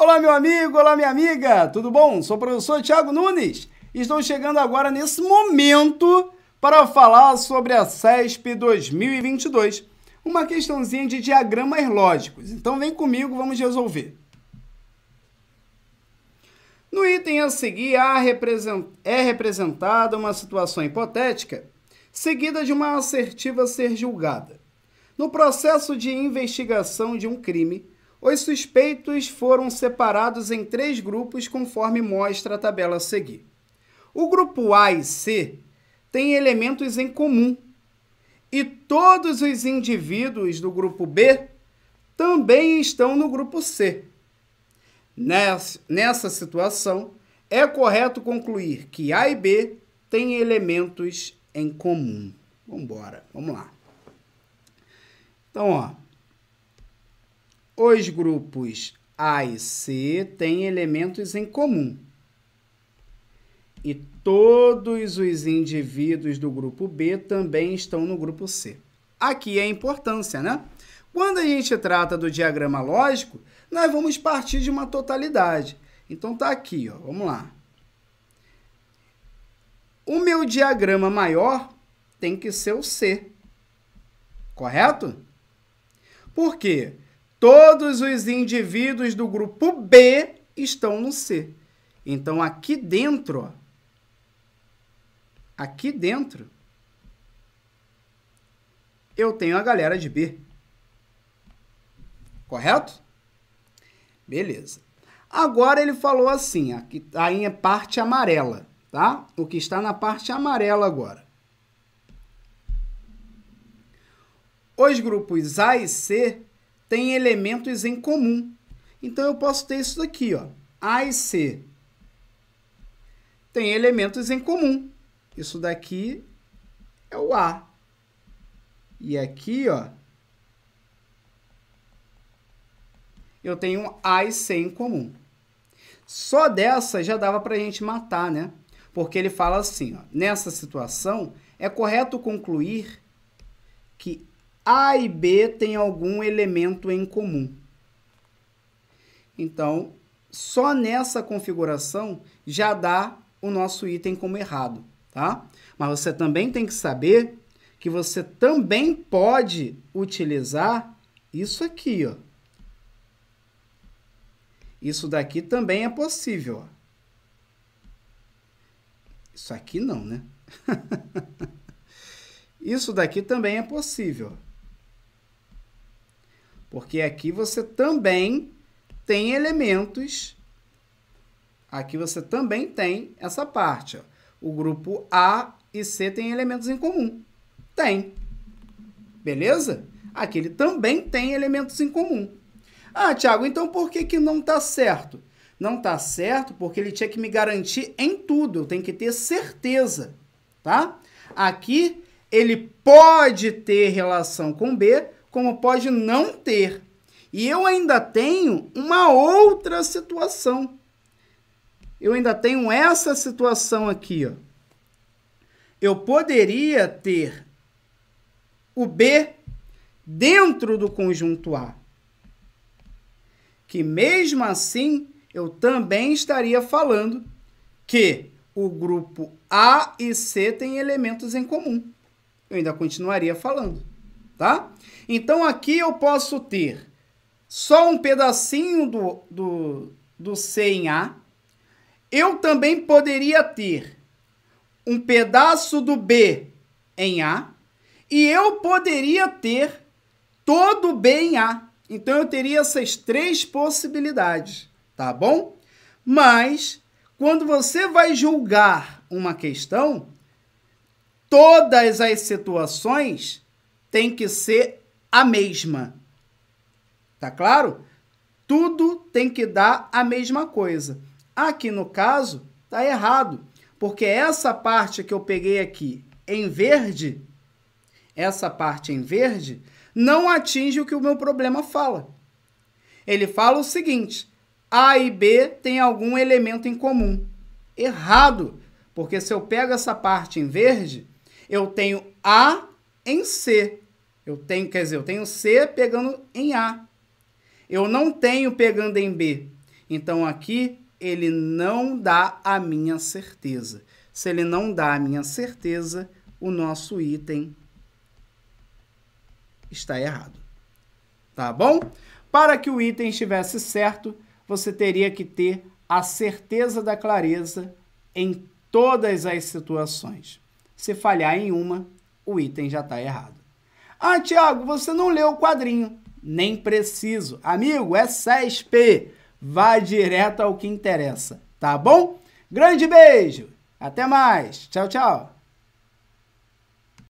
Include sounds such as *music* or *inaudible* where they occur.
Olá, meu amigo, olá, minha amiga, tudo bom? Sou o professor Tiago Nunes e estou chegando agora nesse momento para falar sobre a CESP 2022, uma questãozinha de diagramas lógicos. Então, vem comigo, vamos resolver. No item a seguir, a é representada uma situação hipotética seguida de uma assertiva ser julgada. No processo de investigação de um crime, os suspeitos foram separados em três grupos, conforme mostra a tabela a seguir. O grupo A e C têm elementos em comum, e todos os indivíduos do grupo B também estão no grupo C. Nessa situação, é correto concluir que A e B têm elementos em comum. Vamos embora, vamos lá. Então, ó, os grupos A e C têm elementos em comum. E todos os indivíduos do grupo B também estão no grupo C. Aqui é a importância, né? Quando a gente trata do diagrama lógico, nós vamos partir de uma totalidade. Então tá aqui, ó, vamos lá. O meu diagrama maior tem que ser o C. Correto? Por quê? Todos os indivíduos do grupo B estão no C. Então, aqui dentro, ó, aqui dentro, eu tenho a galera de B. Correto? Beleza. Agora ele falou assim, aqui, aí é parte amarela, tá? O que está na parte amarela agora. Os grupos A e C têm elementos em comum. Então eu posso ter isso daqui, ó. A e C têm elementos em comum. Isso daqui é o A. E aqui, ó, eu tenho A e C em comum. Só dessa já dava para a gente matar, né? Porque ele fala assim, ó, nessa situação, é correto concluir a e B têm algum elemento em comum. Então, só nessa configuração já dá o nosso item como errado, tá? Mas você também tem que saber que você também pode utilizar isso aqui, ó. Isso daqui também é possível, ó. Isso aqui não, né? *laughs* Isso daqui também é possível, ó. Porque aqui você também tem elementos. Aqui você também tem essa parte. Ó. O grupo A e C tem elementos em comum. Tem. Beleza? Aqui ele também tem elementos em comum. Ah, Tiago, então por que, que não está certo? Não está certo porque ele tinha que me garantir em tudo. Eu tenho que ter certeza, tá? Aqui ele pode ter relação com B, como pode não ter. E eu ainda tenho uma outra situação. Eu ainda tenho essa situação aqui, ó. Eu poderia ter o B dentro do conjunto A. Que mesmo assim, eu também estaria falando que o grupo A e C têm elementos em comum. Eu ainda continuaria falando tá? Então aqui eu posso ter só um pedacinho do, do, do C em A. Eu também poderia ter um pedaço do B em A. E eu poderia ter todo o B em A. Então eu teria essas três possibilidades, tá bom? Mas quando você vai julgar uma questão, todas as situações tem que ser a mesma. Tá claro? Tudo tem que dar a mesma coisa. Aqui no caso, tá errado, porque essa parte que eu peguei aqui em verde, essa parte em verde, não atinge o que o meu problema fala. Ele fala o seguinte: A e B têm algum elemento em comum. Errado, porque se eu pego essa parte em verde, eu tenho A em C. Eu tenho, quer dizer, eu tenho C pegando em A. Eu não tenho pegando em B. Então aqui ele não dá a minha certeza. Se ele não dá a minha certeza, o nosso item está errado. Tá bom? Para que o item estivesse certo, você teria que ter a certeza da clareza em todas as situações. Se falhar em uma, o item já está errado. Ah, Tiago, você não leu o quadrinho. Nem preciso. Amigo, é CESP. Vá direto ao que interessa, tá bom? Grande beijo! Até mais! Tchau, tchau!